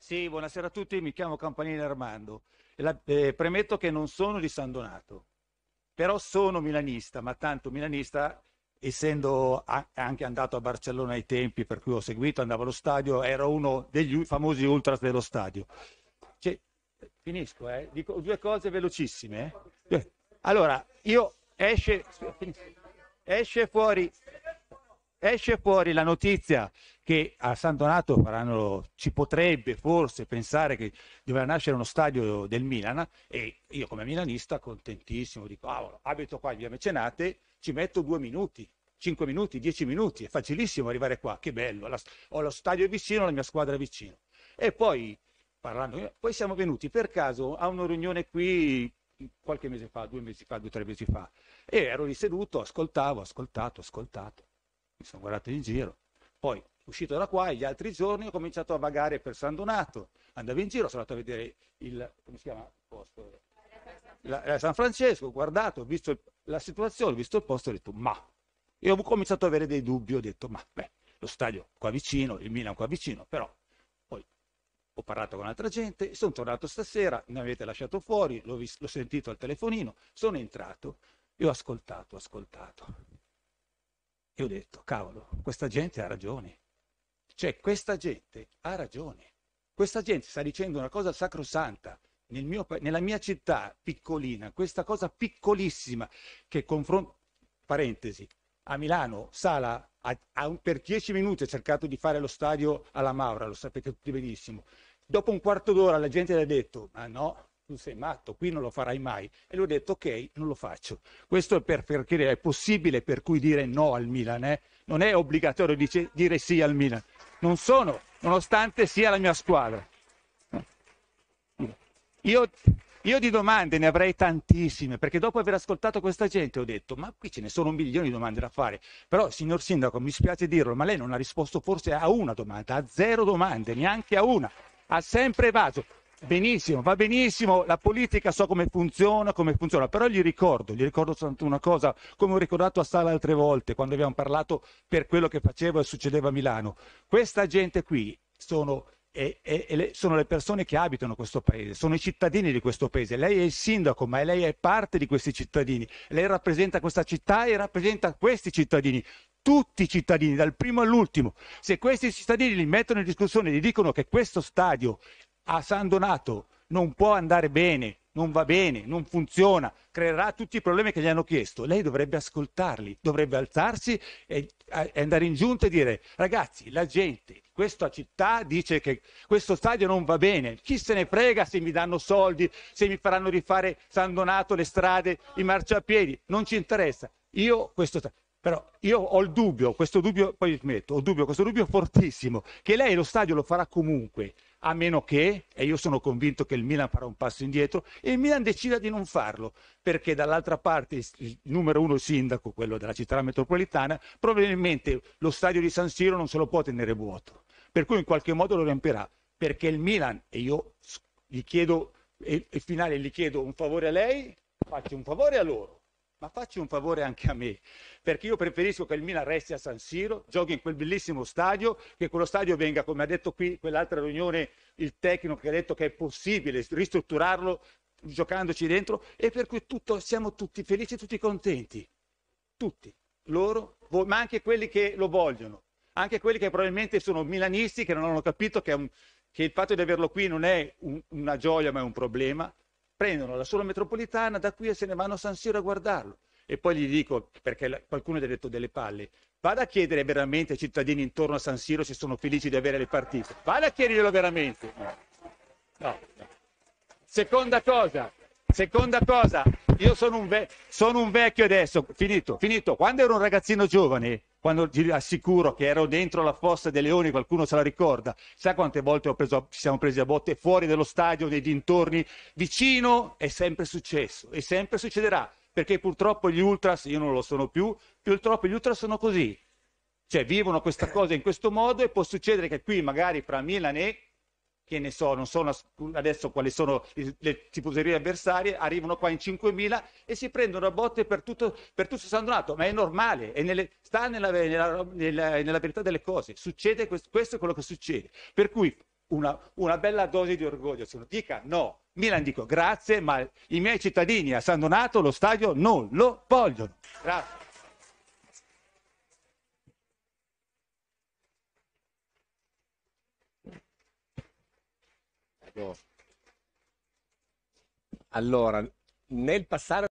Sì, buonasera a tutti, mi chiamo Campanile Armando. La, eh, premetto che non sono di San Donato, però sono milanista, ma tanto milanista essendo a, anche andato a Barcellona ai tempi, per cui ho seguito, andavo allo stadio, ero uno degli famosi ultras dello stadio. Cioè, finisco, eh? dico due cose velocissime. Eh? Allora, io esce, esce fuori esce fuori la notizia che a San Donato faranno, ci potrebbe forse pensare che dovrà nascere uno stadio del Milan e io come milanista contentissimo dico cavolo, abito qua in via Mecenate ci metto due minuti cinque minuti, dieci minuti, è facilissimo arrivare qua, che bello, ho lo stadio vicino, la mia squadra è vicino. E poi, parlando, poi siamo venuti per caso a una riunione qui qualche mese fa, due mesi fa, due o tre mesi fa, e ero lì seduto, ascoltavo, ascoltato, ascoltato, mi sono guardato in giro. Poi, uscito da qua, gli altri giorni ho cominciato a vagare per San Donato, andavo in giro, sono andato a vedere il, come si chiama il posto? La, la San Francesco, ho guardato, ho visto il, la situazione, ho visto il posto, ho detto ma, e ho cominciato ad avere dei dubbi, ho detto ma, beh, lo stadio qua vicino, il Milan qua vicino, però poi ho parlato con altra gente, sono tornato stasera, mi avete lasciato fuori, l'ho, visto, l'ho sentito al telefonino, sono entrato e ho ascoltato, ho ascoltato e ho detto, cavolo, questa gente ha ragione. Cioè, questa gente ha ragione. Questa gente sta dicendo una cosa sacrosanta. Nel mio, nella mia città piccolina, questa cosa piccolissima che confronta, parentesi, a Milano, Sala a, a un, per dieci minuti ha cercato di fare lo stadio alla Maura, lo sapete tutti benissimo. Dopo un quarto d'ora la gente le ha detto, ma no, tu sei matto, qui non lo farai mai. E lui ha detto ok, non lo faccio. Questo è per, perché è possibile per cui dire no al Milan, eh? non è obbligatorio dice, dire sì al Milan. Non sono, nonostante sia la mia squadra. Io, io di domande ne avrei tantissime, perché dopo aver ascoltato questa gente ho detto, ma qui ce ne sono un milione di domande da fare. Però, signor Sindaco, mi spiace dirlo, ma lei non ha risposto forse a una domanda, a zero domande, neanche a una. Ha sempre evaso. Benissimo, va benissimo, la politica so come funziona, come funziona, però gli ricordo, gli ricordo soltanto una cosa, come ho ricordato a Sala altre volte, quando abbiamo parlato per quello che facevo e succedeva a Milano, questa gente qui sono, è, è, è, sono le persone che abitano questo paese, sono i cittadini di questo paese, lei è il sindaco, ma lei è parte di questi cittadini, lei rappresenta questa città e rappresenta questi cittadini, tutti i cittadini, dal primo all'ultimo. Se questi cittadini li mettono in discussione e gli dicono che questo stadio a San Donato non può andare bene, non va bene, non funziona, creerà tutti i problemi che gli hanno chiesto. Lei dovrebbe ascoltarli, dovrebbe alzarsi e, e andare in giunta e dire ragazzi, la gente di questa città dice che questo stadio non va bene, chi se ne frega se mi danno soldi, se mi faranno rifare San Donato, le strade, i marciapiedi, non ci interessa. Io questo stadio però io ho il dubbio, questo dubbio, poi smetto, ho il dubbio, questo dubbio fortissimo, che lei lo stadio lo farà comunque, a meno che, e io sono convinto che il Milan farà un passo indietro, e il Milan decida di non farlo, perché dall'altra parte il numero uno sindaco, quello della città metropolitana, probabilmente lo stadio di San Siro non se lo può tenere vuoto, per cui in qualche modo lo riempirà, perché il Milan, e io gli chiedo, e finale gli chiedo un favore a lei, faccio un favore a loro ma facci un favore anche a me, perché io preferisco che il Milan resti a San Siro, giochi in quel bellissimo stadio, che quello stadio venga, come ha detto qui quell'altra riunione il tecnico che ha detto che è possibile ristrutturarlo giocandoci dentro e per cui tutto, siamo tutti felici, tutti contenti, tutti, loro, voi, ma anche quelli che lo vogliono, anche quelli che probabilmente sono milanisti che non hanno capito che, un, che il fatto di averlo qui non è un, una gioia ma è un problema, prendono la sola metropolitana da qui e se ne vanno a San Siro a guardarlo. E poi gli dico, perché qualcuno gli ha detto delle palle, vada a chiedere veramente ai cittadini intorno a San Siro se sono felici di avere le partite. Vada a chiederglielo veramente. No. No. Seconda cosa, Seconda cosa, io sono un, ve- sono un vecchio adesso, finito, finito. Quando ero un ragazzino giovane, quando ti assicuro che ero dentro la fossa dei leoni, qualcuno se la ricorda, sa quante volte preso, ci siamo presi a botte fuori dello stadio, nei dintorni, vicino, è sempre successo e sempre succederà, perché purtroppo gli ultras, io non lo sono più, purtroppo gli ultras sono così, cioè vivono questa cosa in questo modo e può succedere che qui magari fra Milan e che ne so, non so adesso quali sono le tifoserie avversarie, arrivano qua in 5.000 e si prendono a botte per tutto, per tutto San Donato, ma è normale, è nelle, sta nella, nella, nella, nella, verità delle cose, succede questo, questo è quello che succede, per cui una, una bella dose di orgoglio, se uno dica no, Milan dico grazie, ma i miei cittadini a San Donato lo stadio non lo vogliono. Grazie. Allora, nel passare